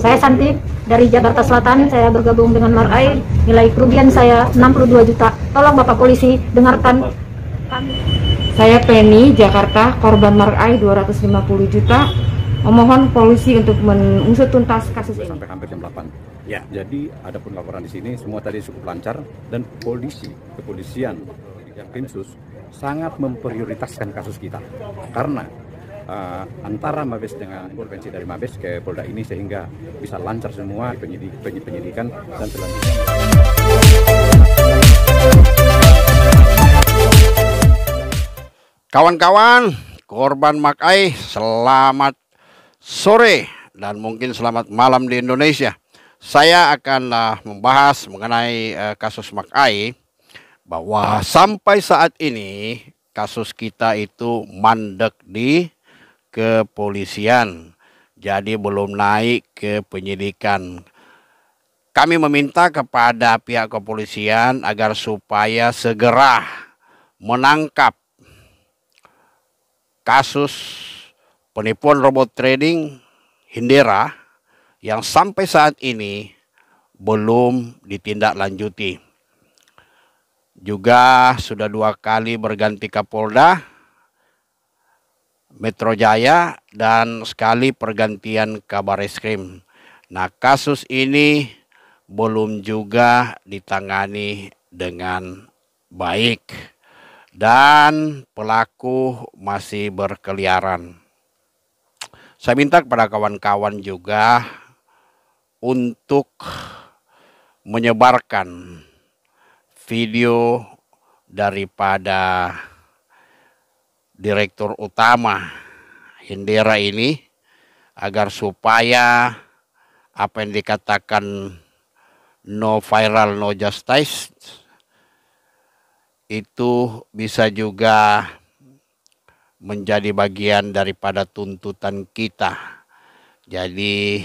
Saya Santi dari Jakarta Selatan, saya bergabung dengan Marai. Nilai kerugian saya 62 juta. Tolong Bapak Polisi dengarkan Saya Penny, Jakarta, korban Marai 250 juta. Memohon polisi untuk mengusut tuntas kasus ini. Sampai hampir jam 8. Ya. Jadi ada pun laporan di sini semua tadi cukup lancar dan polisi, kepolisian, yang sangat memprioritaskan kasus kita karena uh, antara Mabes dengan intervensi dari Mabes ke Polda ini sehingga bisa lancar semua penyidik, penyidikan dan selanjutnya. Kawan-kawan, korban Makai, selamat sore dan mungkin selamat malam di Indonesia. Saya akan uh, membahas mengenai uh, kasus Makai bahwa sampai saat ini kasus kita itu mandek di kepolisian. Jadi belum naik ke penyidikan. Kami meminta kepada pihak kepolisian agar supaya segera menangkap kasus penipuan robot trading Hindera yang sampai saat ini belum ditindaklanjuti. Juga sudah dua kali berganti Kapolda, Metro Jaya dan sekali pergantian kabar eskrim. Nah kasus ini belum juga ditangani dengan baik dan pelaku masih berkeliaran. Saya minta kepada kawan-kawan juga untuk menyebarkan video daripada direktur utama Hindera ini agar supaya apa yang dikatakan no viral no justice itu bisa juga menjadi bagian daripada tuntutan kita. Jadi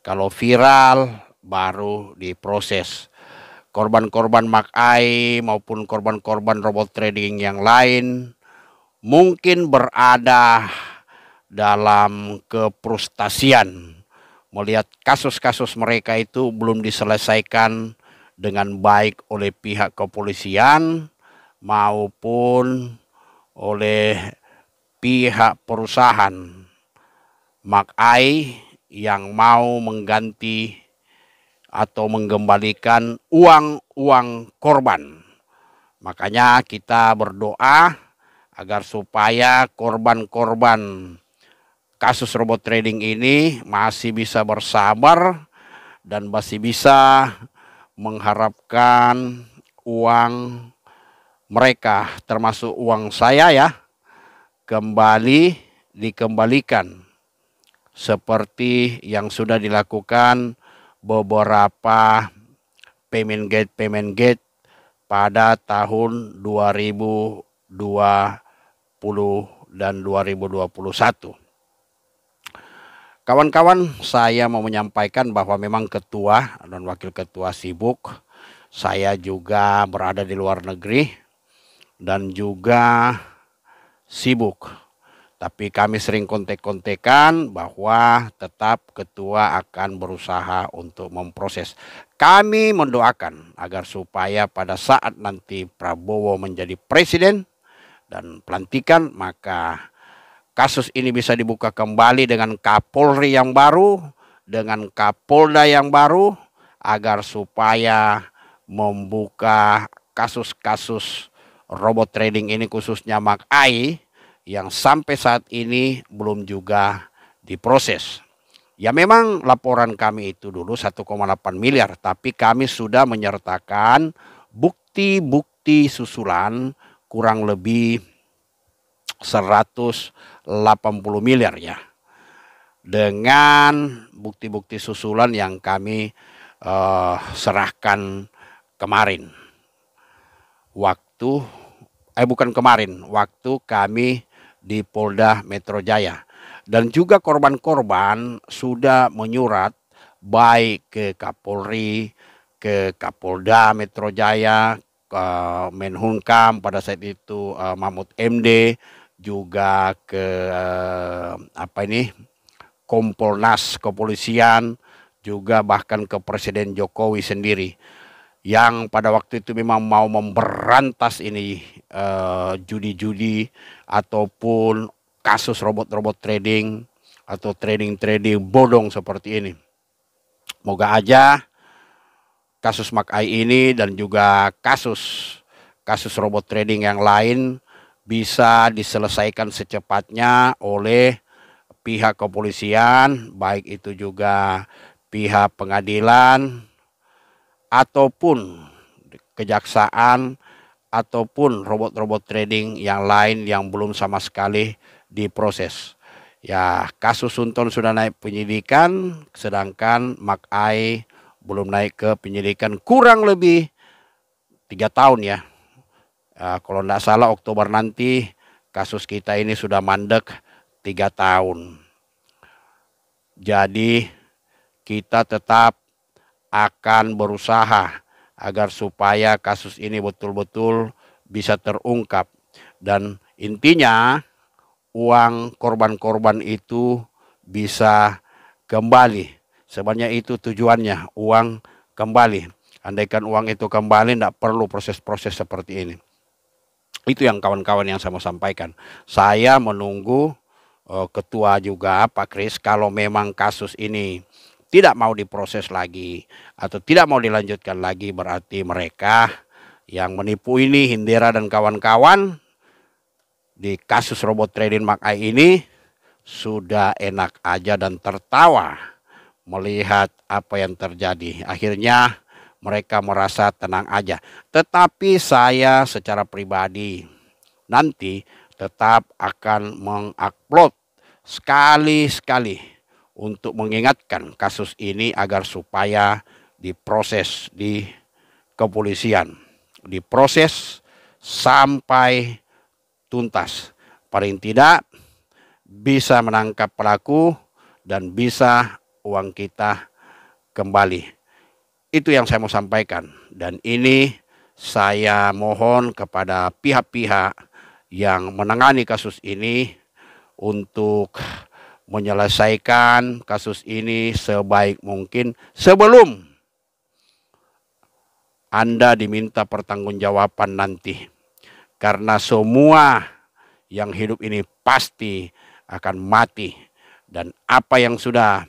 kalau viral baru diproses. Korban-korban Makai maupun korban-korban robot trading yang lain mungkin berada dalam keprustasian melihat kasus-kasus mereka itu belum diselesaikan dengan baik oleh pihak kepolisian maupun oleh pihak perusahaan Makai yang mau mengganti atau mengembalikan uang-uang korban. Makanya kita berdoa agar supaya korban-korban kasus robot trading ini masih bisa bersabar dan masih bisa mengharapkan uang mereka termasuk uang saya ya kembali dikembalikan seperti yang sudah dilakukan beberapa payment gate payment gate pada tahun 2022 2020 dan 2021. Kawan-kawan, saya mau menyampaikan bahwa memang ketua dan wakil ketua sibuk. Saya juga berada di luar negeri dan juga sibuk. Tapi kami sering kontek-kontekan bahwa tetap ketua akan berusaha untuk memproses. Kami mendoakan agar supaya pada saat nanti Prabowo menjadi presiden, dan pelantikan maka kasus ini bisa dibuka kembali dengan Kapolri yang baru, dengan Kapolda yang baru agar supaya membuka kasus-kasus robot trading ini khususnya Mak AI yang sampai saat ini belum juga diproses. Ya memang laporan kami itu dulu 1,8 miliar tapi kami sudah menyertakan bukti-bukti susulan kurang lebih 180 miliar ya. Dengan bukti-bukti susulan yang kami uh, serahkan kemarin. Waktu eh bukan kemarin, waktu kami di Polda Metro Jaya. Dan juga korban-korban sudah menyurat baik ke Kapolri, ke Kapolda Metro Jaya, ke Menhunkam pada saat itu uh, Mahmud MD juga ke eh, apa ini Kompolnas kepolisian juga bahkan ke Presiden Jokowi sendiri yang pada waktu itu memang mau memberantas ini eh, judi-judi uh, ataupun kasus robot-robot trading atau trading-trading bodong seperti ini. Moga aja kasus Makai ini dan juga kasus kasus robot trading yang lain bisa diselesaikan secepatnya oleh pihak kepolisian, baik itu juga pihak pengadilan ataupun kejaksaan ataupun robot-robot trading yang lain yang belum sama sekali diproses. Ya, kasus Sunton sudah naik penyidikan sedangkan Mak Ai belum naik ke penyidikan kurang lebih tiga tahun ya uh, kalau tidak salah Oktober nanti kasus kita ini sudah mandek tiga tahun. Jadi kita tetap akan berusaha agar supaya kasus ini betul-betul bisa terungkap dan intinya uang korban-korban itu bisa kembali. Sebenarnya itu tujuannya, uang kembali. Andaikan uang itu kembali, tidak perlu proses-proses seperti ini. Itu yang kawan-kawan yang saya mau sampaikan. Saya menunggu uh, ketua juga Pak Kris kalau memang kasus ini tidak mau diproses lagi atau tidak mau dilanjutkan lagi berarti mereka yang menipu ini Hindera dan kawan-kawan di kasus robot trading AI ini sudah enak aja dan tertawa melihat apa yang terjadi. Akhirnya mereka merasa tenang aja. Tetapi saya secara pribadi nanti tetap akan mengupload sekali-sekali untuk mengingatkan kasus ini agar supaya diproses di kepolisian, diproses sampai tuntas. Paling tidak bisa menangkap pelaku dan bisa uang kita kembali. Itu yang saya mau sampaikan. Dan ini saya mohon kepada pihak-pihak yang menangani kasus ini untuk menyelesaikan kasus ini sebaik mungkin sebelum Anda diminta pertanggungjawaban nanti. Karena semua yang hidup ini pasti akan mati dan apa yang sudah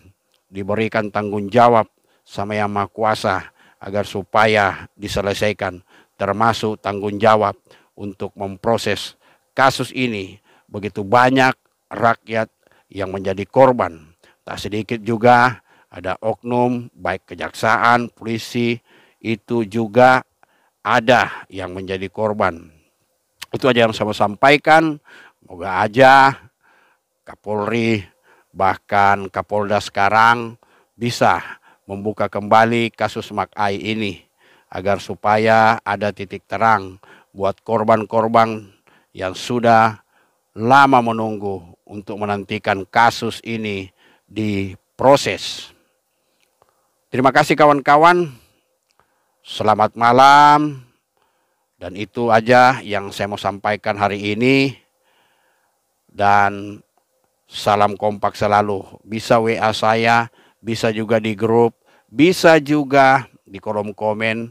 diberikan tanggung jawab sama Yang Maha Kuasa agar supaya diselesaikan termasuk tanggung jawab untuk memproses kasus ini begitu banyak rakyat yang menjadi korban. Tak sedikit juga ada oknum baik kejaksaan, polisi itu juga ada yang menjadi korban. Itu aja yang saya sampaikan. Moga aja Kapolri bahkan Kapolda sekarang bisa membuka kembali kasus Makai ini agar supaya ada titik terang buat korban-korban yang sudah lama menunggu untuk menantikan kasus ini diproses. Terima kasih kawan-kawan. Selamat malam. Dan itu aja yang saya mau sampaikan hari ini. Dan salam kompak selalu. Bisa WA saya bisa juga di grup, bisa juga di kolom komen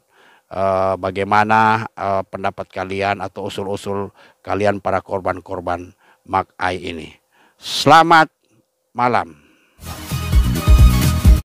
uh, bagaimana uh, pendapat kalian atau usul-usul kalian para korban-korban makai ini. Selamat malam.